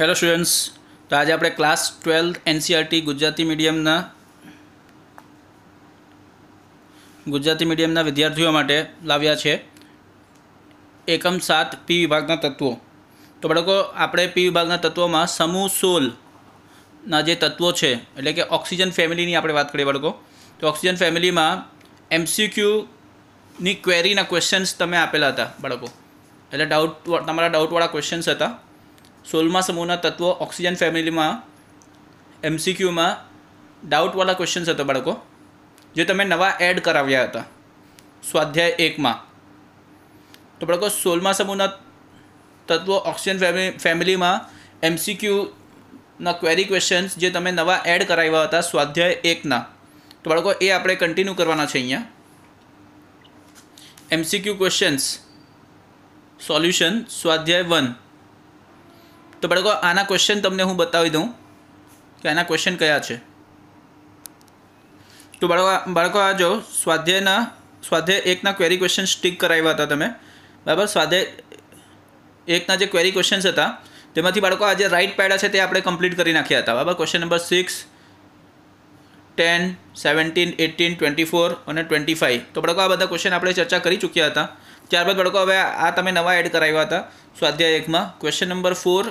Hello students તો આજે આપણે ક્લાસ ટ્વેલ્થ એનસીઆરટી ગુજરાતી મીડિયમના ગુજરાતી મીડિયમના વિદ્યાર્થીઓ માટે લાવ્યા છે એકમ સાત પી વિભાગના તત્વો તો બાળકો આપણે પી વિભાગના તત્વોમાં સમૂહ સોલના જે તત્વો છે એટલે કે ઓક્સિજન ફેમિલીની આપણે વાત કરીએ બાળકો તો ઓક્સિજન ફેમિલીમાં એમસીક્યુની ક્વેરીના ક્વેશ્ચન્સ તમે આપેલા હતા બાળકો એટલે ડાઉટ તમારા ડાઉટવાળા ક્વેશ્ચન્સ હતા સોળમા સમૂહના તત્વો ઓક્સિજન ફેમિલીમાં એમસીક્યુમાં ડાઉટવાળા ક્વેશ્ચન્સ હતા બાળકો જે તમે નવા એડ કરાવ્યા હતા સ્વાધ્યાય એકમાં તો બાળકો સોળમા સમૂહના તત્વો ઓક્સિજન ફેમિલી ફેમિલીમાં એમસીક્યુના ક્વેરી ક્વેશ્ચન્સ જે તમે નવા એડ કરાવ્યા હતા સ્વાધ્યાય એકના તો બાળકો એ આપણે કન્ટિન્યુ કરવાના છે અહીંયા એમસીક્યુ ક્વેશ્ચન્સ સોલ્યુશન સ્વાધ્યાય વન તો બાળકો આના ક્વેશ્ચન તમને હું બતાવી દઉં કે આના ક્વેશ્ચન કયા છે તો બાળકો બાળકો આ જો સ્વાધ્યાયના સ્વાધ્યાય એકના ક્વેરી ક્વેશ્ચન સ્ટીક કરાવ્યા હતા તમે બરાબર સ્વાધ્યાય એકના જે ક્વેરી ક્વેશ્ચન્સ હતા તેમાંથી બાળકો આજે રાઇટ પાડ્યા છે તે આપણે કમ્પ્લીટ કરી નાખ્યા હતા બરાબર question number six ten seventeen eighteen twenty four અને ટ્વેન્ટી ફાઇવ તો બાળકો આ બધા ક્વેશ્ચન આપણે ચર્ચા કરી ચૂક્યા હતા ત્યારબાદ બાળકો હવે આ તમે નવા એડ કરાવ્યા હતા સ્વાધ્યાય એકમાં question number four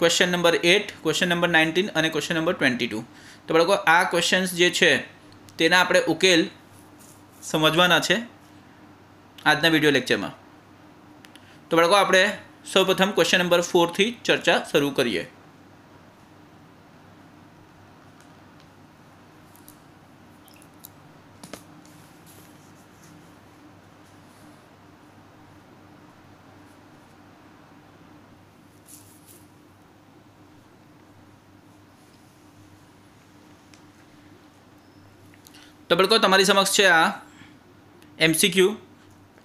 question number eight question number nineteen અને ક્વેશ્ચન નંબર ટ્વેન્ટી ટુ તો બાળકો આ ક્વેશ્ચન્સ જે છે તેના આપણે ઉકેલ સમજવાના છે આજના વિડીયો લેક્ચરમાં તો બાળકો આપણે સૌપ્રથમ ક્વેશ્ચન નંબર ફોરથી ચર્ચા શરૂ કરીએ તબડકો તમારી સમક્ષ છે આ એમસીક્યુ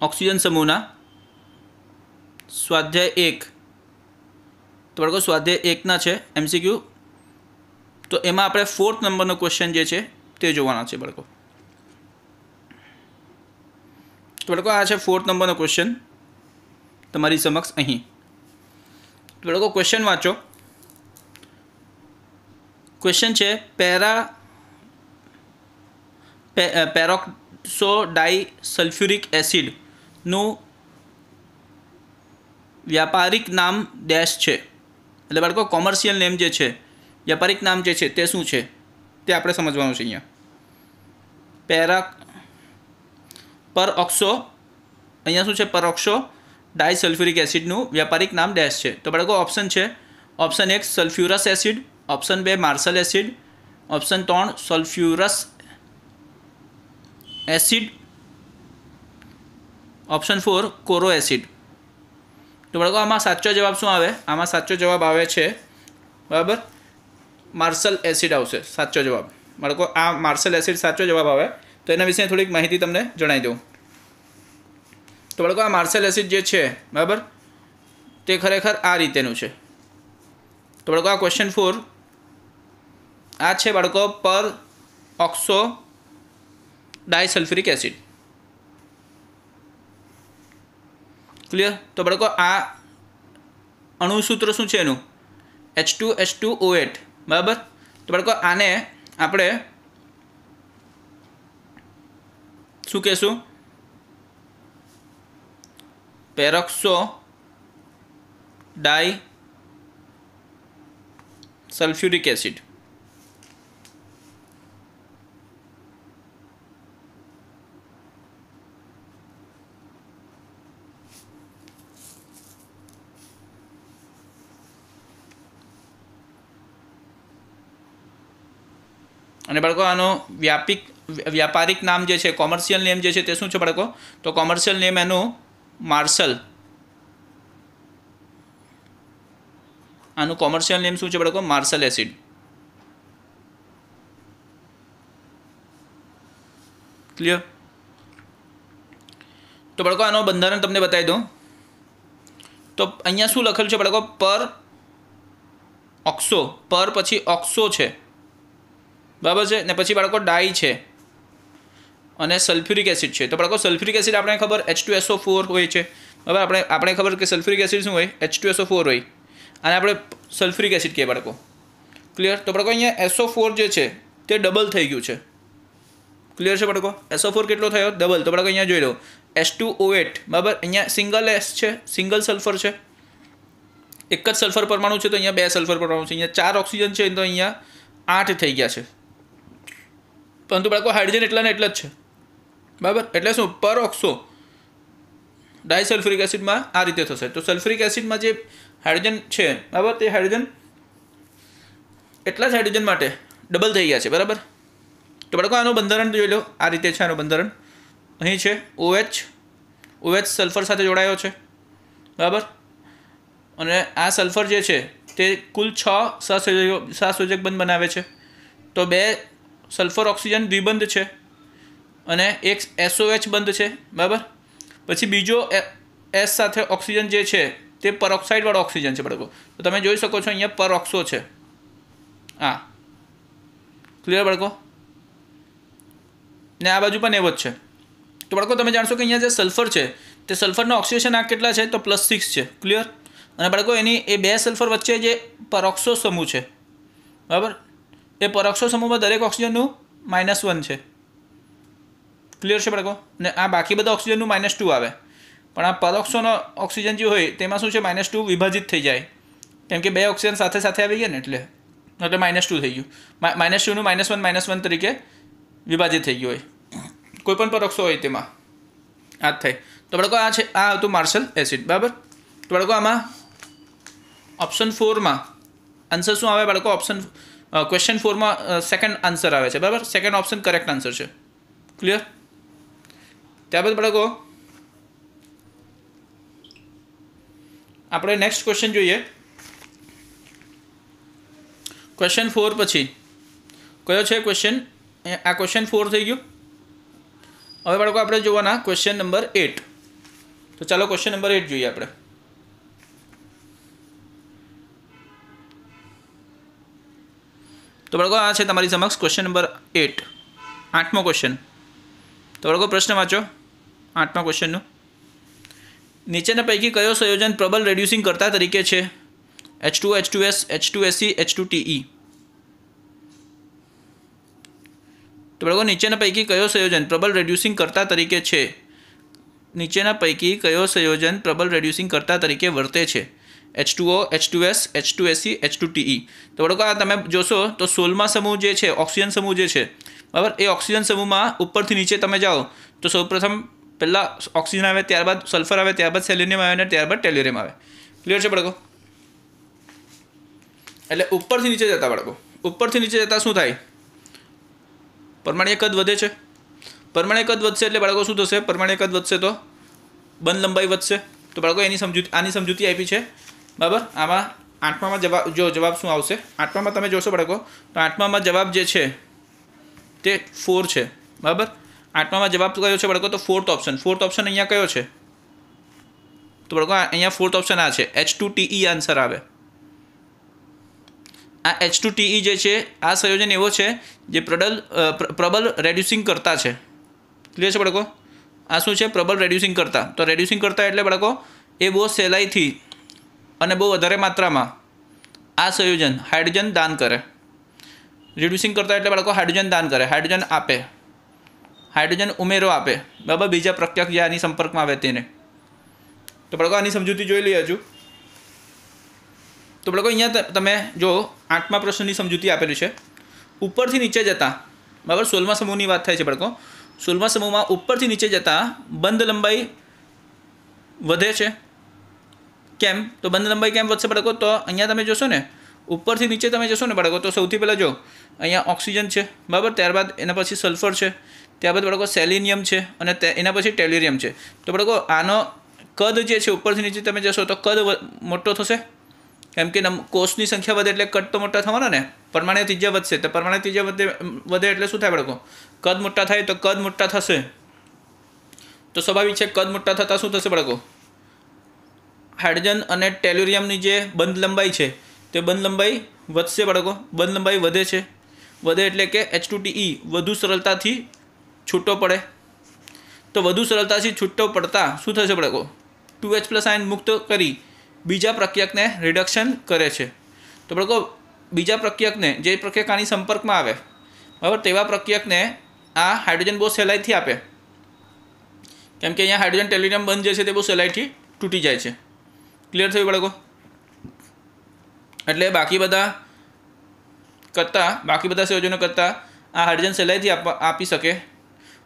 ઓક્સિજન સમૂહના સ્વાધ્યાય એક તબડકો સ્વાધ્યાય એકના છે એમસીક્યુ તો એમાં આપણે ફોર્થ નંબરનો ક્વેશ્ચન જે છે તે જોવાના છે બળકો બળકો આ છે ફોર્થ નંબરનો ક્વેશ્ચન તમારી સમક્ષ અહીં બળકો ક્વેશ્ચન વાંચો ક્વેશ્ચન છે પેરા પેરોક્સો ડાઈ સલ્ફ્યુરિક એસિડનું વ્યાપારિક નામ ડેશ છે એટલે બાળકો કોમર્શિયલ નેમ જે છે વ્યાપારિક નામ જે છે તે શું છે તે આપણે સમજવાનું છે અહીંયા પેરાક પર ઓક્સો અહીંયા શું છે પર ઓક્સો સલ્ફ્યુરિક એસિડનું વ્યાપારિક નામ ડેશ છે તો બાળકો ઓપ્શન છે ઓપ્શન એક સલ્ફ્યુરસ એસિડ ઓપ્શન બે માર્શલ એસિડ ઓપ્શન ત્રણ sulphurous acid option four Caro acid તો બાળકો આમાં સાચો જવાબ શું આવે આમાં સાચો જવાબ આવે છે બરાબર માર્શલ એસિડ આવશે સાચો જવાબ બાળકો આ માર્શલ એસિડ સાચો જવાબ આવે તો એના વિશે થોડીક માહિતી તમને જણાવી દઉં તો બાળકો આ માર્શલ એસિડ જે છે બરાબર તે ખરેખર આ રીતેનું છે તો બાળકો આ ક્વેશ્ચન ફોર આ છે બાળકો પર ઓક્સો ડાયસલ્ફ્યુરિક એસિડ ક્લિયર તો બાળકો આ અણુસૂત્ર શું છે એનું H two H two O eight બરાબર તો બાળકો આને આપણે શું કહેશું પેરોક્સો ડાય સલ્ફ્યુરિક એસિડ અને બાળકો આનો વ્યાપિક વ્યાપારિક નામ જે છે કોમર્શિયલ નેમ જે છે તે શું છે બાળકો તો કોમર્શિયલ નેમ એનું માર્શલ આનું કોમર્શિયલ નેમ શું છે બાળકો માર્શલ એસિડ ક્લિયર તો બાળકો આનું બંધારણ તમને બતાવી દઉં તો અહીંયા શું લખેલું છે બાળકો પર ઓક્સો પર પછી ઓક્સો છે બરાબર છે ને પછી બાળકો ડાઈ છે અને સલ્ફ્યુરિક એસિડ છે તો બાળકો સલ્ફ્યુરિક એસિડ આપણે ખબર એચ ટુ એસઓ ફોર હોય છે બરાબર આપણે આપણે ખબર કે સલ્ફ્યુરિક એસિડ શું હોય એચ ટુ એસઓ ફોર હોય અને આપણે સલ્ફ્યુરિક એસિડ કહીએ બાળકો ક્લિયર તો બાળકો અહીંયા એસઓ ફોર જે છે તે ડબલ થઈ ગયું છે ક્લિયર છે બાળકો એસઓ ફોર કેટલો થયો ડબલ તો બાળકો અહીંયા જોઈ લો એસ ટુ ઓ એટ બરાબર અહીંયા સિંગલ એસ છે સિંગલ સલ્ફર છે એક જ સલ્ફર પરમાણુ છે તો અહીંયા બે સલ્ફર પરમાણુ છે અહીંયા ચાર ઓક્સિજન છે તો અહીંયા આઠ થઈ ગયા છે પરંતુ બાળકો હાઇડ્રોજન એટલા ને એટલા જ છે બરાબર એટલે શું પર ઓક્સો ડાયસલ્ફ્રિક એસિડમાં આ રીતે થશે તો સલ્ફ્રિક એસિડમાં જે હાઇડ્રોજન છે બરાબર તે હાઇડ્રોજન એટલા જ હાઇડ્રોજન માટે ડબલ થઈ ગયા છે બરાબર તો બાળકો આનું બંધારણ જોઈ લો આ રીતે છે આનું બંધારણ અહીં છે ઓએચ ઓએચ સલ્ફર સાથે જોડાયો છે બરાબર અને આ સલ્ફર જે છે તે કુલ છ સહસંયોજક સહસંયોજક બંધ બનાવે છે તો બે સલ્ફર ઓક્સિજન દ્વિબંધ છે અને એક એસઓએચ બંધ છે બરાબર પછી બીજો એસ સાથે ઓક્સિજન જે છે તે પરોક્સાઇડવાળો ઓક્સિજન છે બરાબર તો તમે જોઈ શકો છો અહીંયા પરોક્સો છે હા ક્લિયર બળકો ને આ બાજુ પણ એવો જ છે તો બળકો તમે જાણશો કે અહીંયા જે સલ્ફર છે તે સલ્ફરનો ઓક્સિજન આ કેટલા છે તો પ્લસ સિક્સ છે ક્લિયર અને બળકો એની એ બે સલ્ફર વચ્ચે જે પરોક્સો સમૂહ છે બરાબર એ પરોક્ષો સમૂહમાં દરેક ઓક્સિજનનું માઇનસ વન છે ક્લિયર છે બાળકો ને આ બાકી બધા ઓક્સિજનનું માઇનસ ટુ આવે પણ આ પરોક્ષોનો ઓક્સિજન જે હોય તેમાં શું છે માઇનસ ટુ વિભાજિત થઈ જાય કેમ કે બે ઓક્સિજન સાથે સાથે આવી ગયા ને એટલે એટલે માઇનસ ટુ થઈ ગયું માઇનસ ટુનું માઇનસ વન માઇનસ વન તરીકે વિભાજિત થઈ ગયું હોય કોઈપણ પરોક્ષો હોય તેમાં આ જ થાય તો બાળકો આ છે આ હતું માર્શલ એસિડ બરાબર તો બાળકો આમાં ઓપ્શન ફોરમાં આન્સર શું આવે બાળકો ઓપ્શન ક્વેશ્ચન ફોરમાં સેકન્ડ આન્સર આવે છે બરાબર સેકન્ડ ઓપ્શન કરેક્ટ આન્સર છે ક્લિયર ત્યારબાદ બાળકો આપણે નેક્સ્ટ ક્વેશ્ચન જોઈએ ક્વેશ્ચન ફોર પછી કયો છે ક્વેશ્ચન આ ક્વેશ્ચન ફોર થઈ ગયું હવે બાળકો આપણે જોવાના ક્વેશ્ચન નંબર એટ તો ચાલો ક્વેશ્ચન નંબર એટ જોઈએ આપણે તો બાળકો આ છે તમારી સમક્ષ ક્વેશ્ચન નંબર એટ આઠમો ક્વેશ્ચન તો બાળકો પ્રશ્ન વાંચો આઠમા ક્વેશ્ચનનું નીચેના પૈકી કયો સંયોજન પ્રબલ રેડ્યુસિંગ કરતા તરીકે છે H two H two S H two Se H two Te તો બાળકો નીચેના પૈકી કયો સંયોજન પ્રબલ રેડ્યુસિંગ કરતા તરીકે છે નીચેના પૈકી કયો સંયોજન પ્રબલ રેડ્યુસિંગ કરતા તરીકે વર્તે છે H two O H two S H two Se H two Te તો બરોબર આ તમે જોશો તો સોલમાં સમૂહ જે છે ઓક્સિજન સમૂહ જે છે બરાબર એ ઓક્સિજન સમૂહમાં ઉપરથી નીચે તમે જાઓ તો સૌપ્રથમ પહેલાં ઓક્સિજન આવે ત્યારબાદ સલ્ફર આવે ત્યારબાદ સેલ્યુનિયમ આવે અને ત્યારબાદ ટેલ્યુરિયમ આવે ક્લિયર છે બળકો એટલે ઉપરથી નીચે જતા બાળકો ઉપરથી નીચે જતાં શું થાય પરમાણીય કદ વધે છે પરમાણીય કદ વધશે એટલે બાળકો શું થશે પરમાણીય કદ વધશે તો બંધ લંબાઈ વધશે તો બાળકો એની સમજૂતી આની સમજૂતી આપી છે બરાબર આમાં આઠમામાં જવાબ જો જવાબ શું આવશે આઠમામાં તમે જોશો બાળકો તો આઠમામાં જવાબ જે છે તે ફોર છે બરાબર આઠમામાં જવાબ કયો છે બાળકો તો ફોર્થ ઓપ્શન ફોર્થ ઓપ્શન અહીંયા કયો છે તો બાળકો અહીંયા ફોર્થ ઓપ્શન આ છે એચ ટુ ટીઈ આન્સર આવે આ એચ ટુ ટીઈ જે છે આ સંયોજન એવો છે જે પ્રબલ પ્રબલ રેડ્યુસિંગ કરતા છે ક્લિયર છે બાળકો આ શું છે પ્રબલ રેડ્યુસિંગ કરતા તો રેડ્યુસિંગ કરતા એટલે બાળકો એ બહુ સહેલાઈથી અને બહુ વધારે માત્રામાં આ સંયોજન હાઇડ્રોજન દાન કરે રિડ્યુસિંગ કરતા એટલે બાળકો હાઇડ્રોજન દાન કરે હાઇડ્રોજન આપે હાઇડ્રોજન ઉમેરો આપે બરાબર બીજા પ્રત્યક્ષ જે આની સંપર્કમાં આવે તેને તો બાળકો આની સમજૂતી જોઈ લઈએ હજુ તો બાળકો અહીંયા તમે જો આઠમા પ્રશ્નની સમજૂતી આપેલી છે ઉપરથી નીચે જતા બરાબર સોલમા સમૂહની વાત થાય છે બાળકો સોલમા સમૂહમાં ઉપરથી નીચે જતાં બંધ લંબાઈ વધે છે કેમ તો બંધ લંબાઈ કેમ વધશે બાળકો તો અહીંયા તમે જોશો ને ઉપરથી નીચે તમે જશો ને બાળકો તો સૌથી પહેલાં જો અહીંયા ઓક્સિજન છે બરાબર ત્યારબાદ એના પછી સલ્ફર છે ત્યારબાદ બાળકો સેલિનિયમ છે અને એના પછી ટેલિરિયમ છે તો બાળકો આનો કદ જે છે ઉપરથી નીચે તમે જશો તો કદ મોટો થશે કેમ કે કોષની સંખ્યા વધે એટલે કદ તો મોટા થવાના ને પરમાણ્ય ત્રીજા વધશે તો પરમાણ્ય ત્રીજા વધે વધે એટલે શું થાય બાળકો કદ મોટા થાય તો કદ મોટા થશે તો સ્વાભાવિક છે કદ મોટા થતાં શું થશે બાળકો હાઇડ્રોજન અને ટેલ્યુરિયમની જે બંધ લંબાઈ છે તે બંધ લંબાઈ વધશે બાળકો બંધ લંબાઈ વધે છે વધે એટલે કે એચ ટુ e વધુ સરળતાથી છૂટો પડે તો વધુ સરળતાથી છૂટો પડતા શું થશે બાળકો ટુ એચ પ્લસ આયન મુક્ત કરી બીજા પ્રક્યકને રિડક્શન કરે છે તો બાળકો બીજા પ્રક્યકને જે પ્રક્રિયક આની સંપર્કમાં આવે બરાબર તેવા પ્રક્યકને આ હાઇડ્રોજન બહુ સહેલાઈથી આપે કેમ કે અહીંયા હાઇડ્રોજન ટેલ્યુરિયમ બંધ જે છે તે બહુ સહેલાઈથી તૂટી જાય છે ક્લિયર થયું બાળકો એટલે બાકી બધા કરતાં બાકી બધા સંયોજનો કરતાં આ હાઇડ્રોજન સહેલાઈથી આપી શકે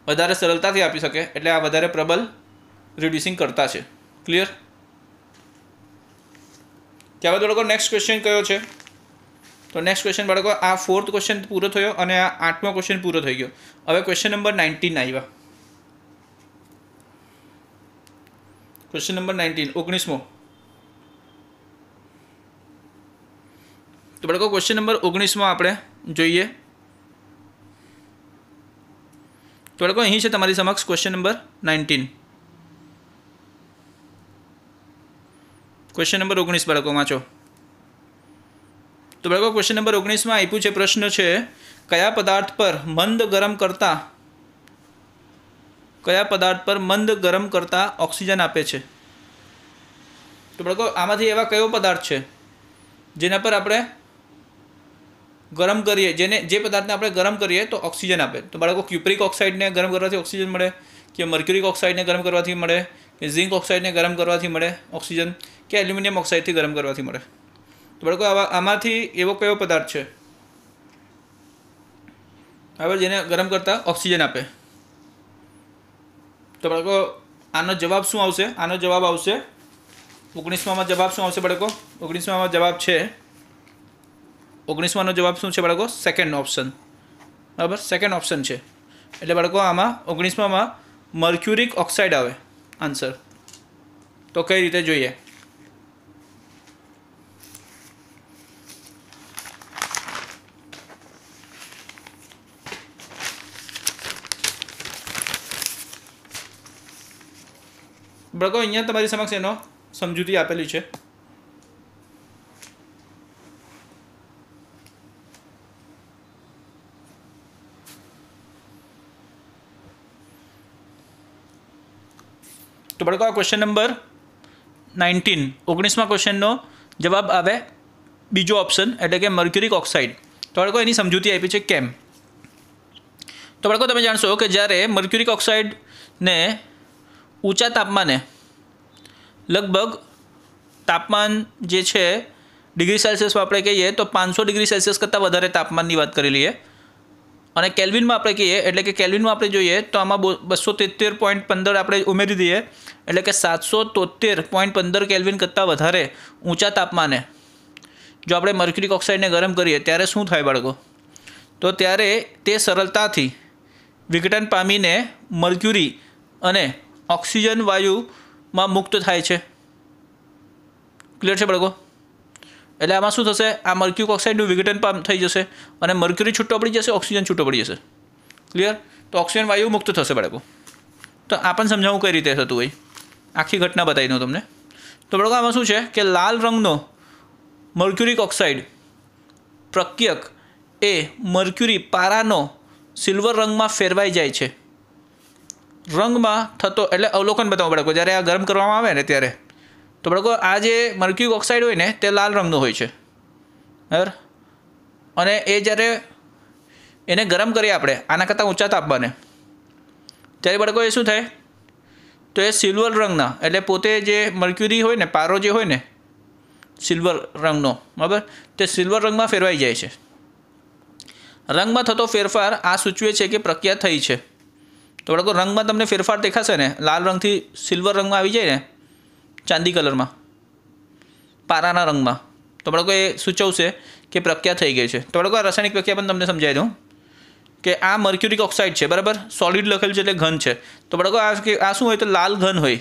વધારે સરળતાથી આપી શકે એટલે આ વધારે પ્રબલ રિડ્યુસિંગ કરતા છે ક્લિયર ત્યારબાદ બાળકો નેક્સ્ટ ક્વેશ્ચન કયો છે તો નેક્સ્ટ ક્વેશ્ચન બાળકો આ ફોર્થ ક્વેશ્ચન પૂરો થયો અને આ આઠમો ક્વેશ્ચન પૂરો થઈ ગયો હવે ક્વેશ્ચન નંબર નાઇન્ટીન આવ્યા ક્વેશ્ચન નંબર નાઇન્ટીન ઓગણીસમો તો બાળકો ક્વેશ્ચન નંબર ઓગણીસમાં આપણે જોઈએ તો બાળકો અહીં છે તમારી સમક્ષ question number nineteen question number ઓગણીસ બાળકો વાંચો તો બાળકો ક્વેશ્ચન નંબર ઓગણીસમાં આપ્યું છે પ્રશ્ન છે કયા પદાર્થ પર મંદ ગરમ કરતા કયા પદાર્થ પર મંદ ગરમ કરતા ઓક્સિજન આપે છે તો બળકો આમાંથી એવા કયો પદાર્થ છે જેના પર આપણે ગરમ કરીએ જેને જે પદાર્થને આપણે ગરમ કરીએ તો ઓક્સિજન આપે તો બાળકો ક્યુપ્રિક ઓક્સાઇડને ગરમ કરવાથી ઓક્સિજન મળે કે મર્ક્યુરિક ઓક્સાઇડને ગરમ કરવાથી મળે કે ઝિંક ઓક્સાઇડને ગરમ કરવાથી મળે ઓક્સિજન કે એલ્યુમિનિયમ ઓક્સાઇડથી ગરમ કરવાથી મળે તો બાળકો આવા આમાંથી એવો કયો પદાર્થ છે બરાબર જેને ગરમ કરતાં ઓક્સિજન આપે તો બાળકો આનો જવાબ શું આવશે આનો જવાબ આવશે ઓગણીસમાં જવાબ શું આવશે બાળકો ઓગણીસમાં જવાબ છે ઓગણીસમાંનો જવાબ શું છે બાળકો સેકન્ડ ઓપ્શન બરાબર સેકન્ડ ઓપ્શન છે એટલે બાળકો આમાં ઓગણીસમાં મર્ક્યુરિક ઓક્સાઇડ આવે આન્સર તો કઈ રીતે જોઈએ બાળકો અહીંયા તમારી સમક્ષ એનો સમજૂતી આપેલી છે ભડકો ક્વેશ્ચન નંબર નાઇન્ટીન ઓગણીસમાં ક્વેશ્ચનનો જવાબ આવે બીજો ઓપ્શન એટલે કે મર્ક્યુરિક ઓક્સાઇડ તો બાળકો એની સમજૂતી આપી છે કેમ તો બાળકો તમે જાણશો કે જ્યારે મર્ક્યુરિક ઓક્સાઇડને ઊંચા તાપમાને લગભગ તાપમાન જે છે ડિગ્રી સેલ્સિયસમાં આપણે કહીએ તો પાંચસો ડિગ્રી સેલ્સિયસ કરતાં વધારે તાપમાનની વાત કરી લઈએ અને કેલ્વિનમાં આપણે કહીએ એટલે કે કેલ્વિનમાં આપણે જોઈએ તો આમાં બસો તેત્તેર પોઈન્ટ પંદર આપણે ઉમેરી દઈએ એટલે કે સાતસો તોતેર પોઈન્ટ પંદર કેલ્વિન કરતાં વધારે ઊંચા તાપમાને જો આપણે મર્ક્યુરિક ઓક્સાઇડને ગરમ કરીએ ત્યારે શું થાય બાળકો તો ત્યારે તે સરળતાથી વિઘટન પામીને મર્ક્યુરી અને ઓક્સિજન વાયુમાં મુક્ત થાય છે ક્લિયર છે બાળકો એટલે આમાં શું થશે આ મર્ક્યુક ઓક્સાઇડનું વિઘટન પણ થઈ જશે અને મર્ક્યુરી છૂટો પડી જશે ઓક્સિજન છૂટો પડી જશે ક્લિયર તો ઓક્સિજન વાયુ મુક્ત થશે બાળકો તો આ પણ સમજાવું કઈ રીતે થતું હોય આખી ઘટના બતાવી દઉં તમને તો બાળકો આમાં શું છે કે લાલ રંગનો મર્ક્યુરિક ઓક્સાઇડ પ્રક્યક એ મર્ક્યુરી પારાનો સિલ્વર રંગમાં ફેરવાઈ જાય છે રંગમાં થતો એટલે અવલોકન બતાવો બાળકો જ્યારે આ ગરમ કરવામાં આવે ને ત્યારે તો બાળકો આ જે મર્ક્યુક ઓક્સાઇડ હોય ને તે લાલ રંગનું હોય છે બરાબર અને એ જ્યારે એને ગરમ કરીએ આપણે આના કરતાં ઊંચા તાપમાને ત્યારે બાળકો એ શું થાય તો એ સિલ્વર રંગના એટલે પોતે જે મર્ક્યુરી હોય ને પારો જે હોય ને સિલ્વર રંગનો બરાબર તે સિલ્વર રંગમાં ફેરવાઈ જાય છે રંગમાં થતો ફેરફાર આ સૂચવે છે કે પ્રક્રિયા થઈ છે તો બાળકો રંગમાં તમને ફેરફાર દેખાશે ને લાલ રંગથી સિલ્વર રંગમાં આવી જાય ને ચાંદી કલરમાં પારાના રંગમાં તો બાળકો એ સૂચવશે કે પ્રક્રિયા થઈ ગઈ છે તો બાળકો આ રાસાયણિક પ્રક્રિયા પણ તમને સમજાવી દઉં કે આ મર્ક્યુરિક ઓક્સાઇડ છે બરાબર સોલિડ લખેલું છે એટલે ઘન છે તો બાળકો આ આ શું હોય તો લાલ ઘન હોય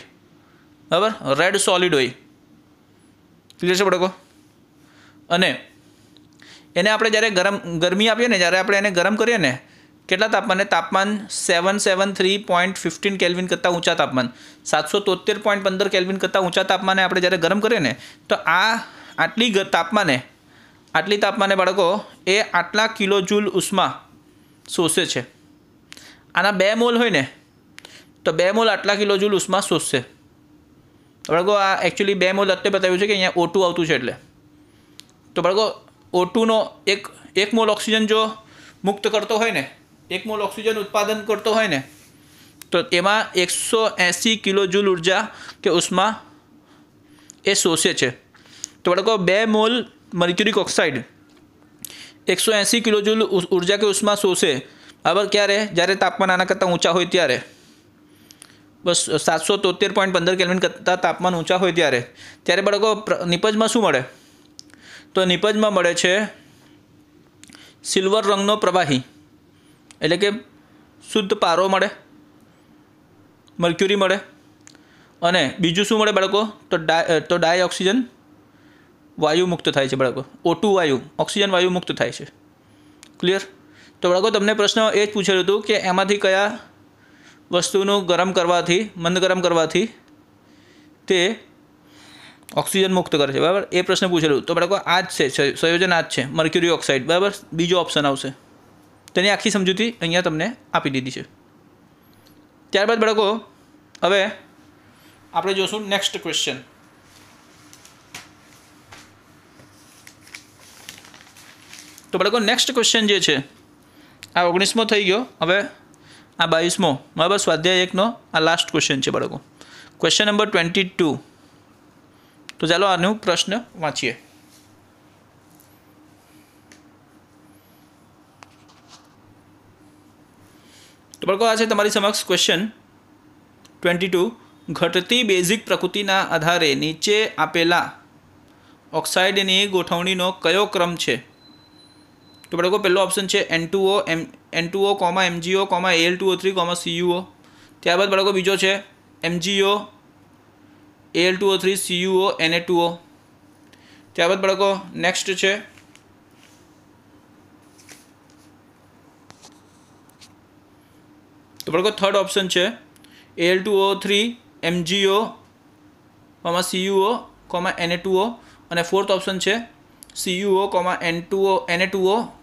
બરાબર રેડ સોલિડ હોય ક્લિયર છે બાળકો અને એને આપણે જ્યારે ગરમ ગરમી આપીએ ને જ્યારે આપણે એને ગરમ કરીએ ને કેટલા તાપમાને તાપમાન seven seven three point fifteen kelvin કરતાં ઊંચા તાપમાન સાતસો તોતેર પોઈન્ટ પંદર કેલ્વિન કરતાં ઊંચા તાપમાને આપણે જ્યારે ગરમ કરીએ ને તો આ આટલી તાપમાને આટલી તાપમાને બાળકો એ આટલા કિલો જૂલ ઉષ્મા શોષે છે આના બે મોલ હોય ને તો બે મોલ આટલા કિલો જૂલ ઉષ્મા શોષશે બાળકો આ એકચ્યુઅલી બે મોલ અત્યારે બતાવ્યું છે કે અહીંયા ઓટું આવતું છે એટલે તો બાળકો ઓટુનો એક એક મોલ ઓક્સિજન જો મુક્ત કરતો હોય ને એક મોલ ઓક્સિજન ઉત્પાદન કરતો હોય ને તો તેમાં એકસો એંસી કિલો જૂલ ઉર્જા કે ઉષ્મા એ શોષે છે તો બાળકો બે મોલ મર્ક્યુરિક ઓક્સાઇડ એકસો એંસી કિલો જૂલ ઉર્જા કે ઉષ્મા શોષે બરાબર ક્યારે જ્યારે તાપમાન આના કરતાં ઊંચા હોય ત્યારે બસ સાતસો તોતેર પોઈન્ટ પંદર કેલ્વિન કરતાં તાપમાન ઊંચા હોય ત્યારે ત્યારે બાળકો નિપજમાં શું મળે તો નિપજમાં મળે છે સિલ્વર રંગનો પ્રવાહી એટલે કે શુદ્ધ પારો મળે મર્ક્યુરી મળે અને બીજું શું મળે બાળકો તો ડાય તો ડાય ઓક્સિજન વાયુ મુક્ત થાય છે બાળકો ઓટુ વાયુ ઓક્સિજન વાયુ મુક્ત થાય છે ક્લિયર તો બાળકો તમને પ્રશ્ન એ જ પૂછેલું હતું કે એમાંથી કયા વસ્તુનું ગરમ કરવાથી મંદ ગરમ કરવાથી તે ઓક્સિજન મુક્ત કરે છે બરાબર એ પ્રશ્ન પૂછેલું તો બાળકો આ જ છે સંયોજન આ જ છે મર્ક્યુરી ઓક્સાઇડ બરાબર બીજો ઓપ્શન આવશે તેની આખી સમજૂતી અહીંયા તમને આપી દીધી છે ત્યારબાદ બાળકો હવે આપણે જોશું નેક્સ્ટ ક્વેશ્ચન તો બાળકો નેક્સ્ટ ક્વેશ્ચન જે છે આ ઓગણીસમો થઈ ગયો હવે આ બાવીસમો બરાબર સ્વાધ્યાય એકનો આ લાસ્ટ ક્વેશ્ચન છે બાળકો ક્વેશ્ચન નંબર ટ્વેન્ટી ટુ તો ચાલો આનું પ્રશ્ન વાંચીએ બળકો આ છે તમારી સમક્ષ ક્વેશ્ચન ટ્વેન્ટી ટુ ઘટતી બેઝિક પ્રકૃતિના આધારે નીચે આપેલા ઓક્સાઇડની ગોઠવણીનો કયો ક્રમ છે તો બળકો પહેલો ઓપ્શન છે N two M N two comma MGO comma L two three comma CUO ત્યારબાદ બાળકો બીજો છે MGO L two O three CUO N two O ત્યારબાદ બાળકો નેક્સ્ટ છે તો બાળકો થર્ડ ઓપ્શન છે L two O three MGO comma CUO comma N two અને ફોર્થ ઓપ્શન છે CUO comma N two O N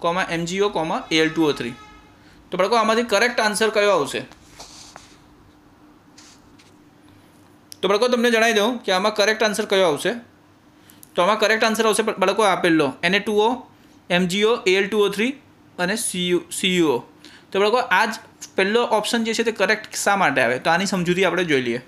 comma MGO comma L two three તો બાળકો આમાંથી કરેક્ટ આન્સર કયો આવશે તો બાળકો તમને જણાવી દઉં કે આમાં કરેક્ટ આન્સર કયો આવશે તો આમાં કરેક્ટ આન્સર આવશે બાળકો આપેલો N two O MGO L two O three અને સીયુ સીયુઓ તો બાળકો આ જ પહેલો ઓપ્શન જે છે તે કરેક્ટ શા માટે આવે તો આની સમજૂતી આપણે જોઈ લઈએ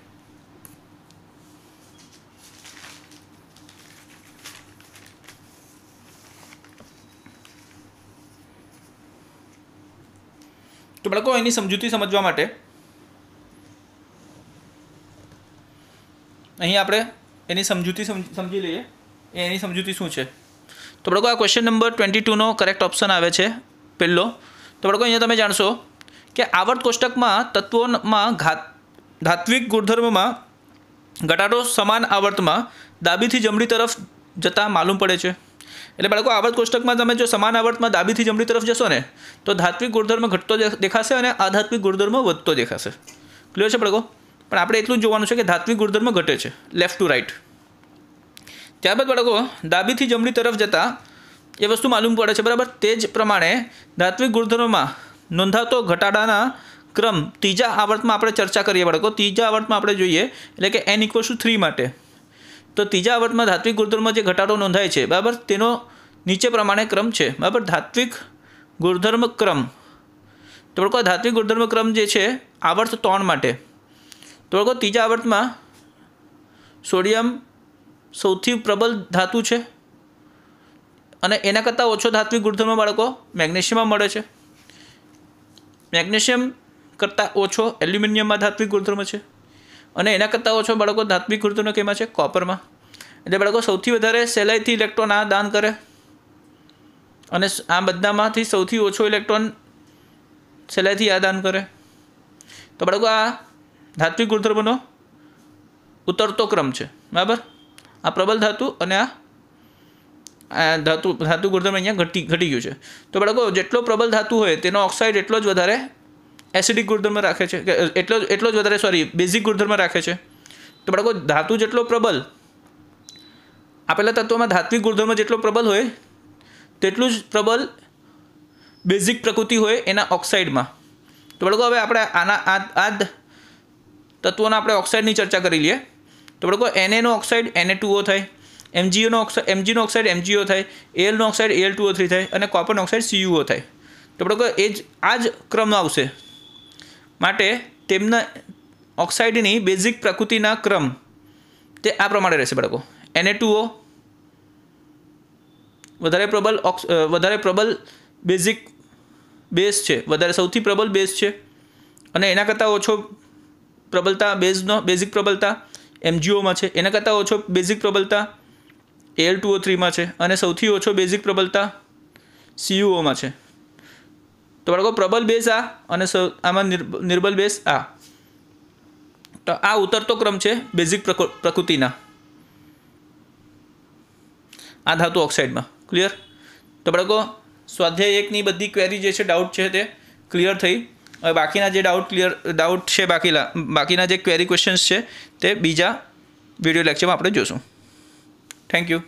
તો બાળકો એની સમજૂતી સમજવા માટે અહીં આપણે એની સમજૂતી સમજી લઈએ એની સમજૂતી શું છે તો બાળકો આ ક્વેશ્ચન નંબર ટ્વેન્ટી ટુનો કરેક્ટ ઓપ્શન આવે છે પહેલો તો બાળકો અહીંયા તમે જાણશો કે આવર્ત કોષ્ટકમાં તત્વોમાં ઘાત ધાત્વિક ગુણધર્મમાં ઘટાડો સમાન આવર્તમાં ડાબીથી જમણી તરફ જતાં માલુમ પડે છે એટલે બાળકો આવર્ત કોષ્ટકમાં તમે જો સમાન આવર્તમાં ડાબીથી જમણી તરફ જશો ને તો ધાત્વિક ગુણધર્મ ઘટતો દેખાશે અને આધાત્વિક ગુણધર્મ વધતો દેખાશે ક્લિયર છે બાળકો પણ આપણે એટલું જ જોવાનું છે કે ધાત્વિક ગુણધર્મ ઘટે છે લેફ્ટ ટુ રાઈટ ત્યારબાદ બાળકો ડાબીથી જમણી તરફ જતાં એ વસ્તુ માલુમ પડે છે બરાબર તે જ પ્રમાણે ધાત્વિક ગુણધર્મમાં નોંધાતો ઘટાડાના ક્રમ ત્રીજા આવર્તમાં આપણે ચર્ચા કરીએ બાળકો ત્રીજા આવર્તમાં આપણે જોઈએ એટલે કે એન ઇક્વલ્સ ટુ થ્રી માટે તો ત્રીજા આવર્તમાં ધાત્વિક ગુણધર્મમાં જે ઘટાડો નોંધાય છે બરાબર તેનો નીચે પ્રમાણે ક્રમ છે બરાબર ધાત્વિક ગુણધર્મ ક્રમ તો બાળકો ધાત્વિક ગુણધર્મ ક્રમ જે છે આવર્ત ત્રણ માટે તો બાળકો ત્રીજા આવર્તમાં સોડિયમ સૌથી પ્રબલ ધાતુ છે અને એના કરતાં ઓછો ધાત્વિક ગુણધર્મ બાળકો મેગ્નેશિયમમાં મળે છે મેગ્નેશિયમ કરતાં ઓછો એલ્યુમિનિયમમાં ધાત્વિક ગુણધર્મ છે અને એના કરતાં ઓછો બાળકો ધાત્વિક ગુણધર્મ કેમાં છે કોપરમાં એટલે બાળકો સૌથી વધારે સહેલાઈથી ઇલેક્ટ્રોન આ દાન કરે અને આ બધામાંથી સૌથી ઓછો ઇલેક્ટ્રોન સહેલાઈથી આ દાન કરે તો બાળકો આ ધાત્વિક ગુણધર્મનો ઉતરતો ક્રમ છે બરાબર આ પ્રબલ ધાતુ અને આ આ ધાતુ ધાતુ ગુણધર્મ અહીંયા ઘટી ઘટી ગયું છે તો બાળકો જેટલો પ્રબલ ધાતુ હોય તેનો ઓક્સાઇડ એટલો જ વધારે એસિડિક ગુણધર્મ રાખે છે એટલો એટલો જ વધારે સોરી બેઝિક ગુણધર્મ રાખે છે તો બાળકો ધાતુ જેટલો પ્રબલ આપેલા તત્વોમાં ધાત્વિક ગુણધર્મ જેટલો પ્રબલ હોય તેટલું જ પ્રબલ બેઝિક પ્રકૃતિ હોય એના ઓક્સાઇડમાં તો બાળકો હવે આપણે આના આ આ તત્વોના આપણે ઓક્સાઇડની ચર્ચા કરી લઈએ તો બાળકો એનએનો ઓક્સાઇડ એને ટુઓ થાય એમજીઓનો ઓક્સાઇડ એમજીનો ઓક્સાઇડ એમજીઓ થાય એલનો ઓક્સાઇડ એલ ટુ થ્રી થાય અને કોપરનો ઓક્સાઇડ સીયુઓ થાય તો બરાબર એ જ આ જ ક્રમ આવશે માટે તેમના ઓક્સાઇડની બેઝિક પ્રકૃતિના ક્રમ તે આ પ્રમાણે રહેશે બાળકો એને ટુઓ વધારે પ્રબલ ઓક્સ વધારે પ્રબલ બેઝિક બેઝ છે વધારે સૌથી પ્રબલ બેઝ છે અને એના કરતાં ઓછો પ્રબલતા બેઝનો બેઝિક પ્રબલતા એમજીઓમાં છે એના કરતાં ઓછો બેઝિક પ્રબલતા એલ ટુ ઓ થ્રીમાં છે અને સૌથી ઓછો બેઝિક પ્રબલતા સીયુઓમાં છે તો બાળકો પ્રબલ બેઝ આ અને આમાં નિર્બલ બેઝ આ તો આ ઉતરતો ક્રમ છે બેઝિક પ્રકૃતિના આ ધાતુ ઓક્સાઇડમાં ક્લિયર તો બાળકો સ્વાધ્યાય એકની બધી ક્વેરી જે છે ડાઉટ છે તે ક્લિયર થઈ હવે બાકીના જે ડાઉટ ક્લિયર ડાઉટ છે બાકીના બાકીના જે ક્વેરી ક્વેશ્ચન્સ છે તે બીજા વિડીયો લેક્ચરમાં આપણે જોશું Thank you.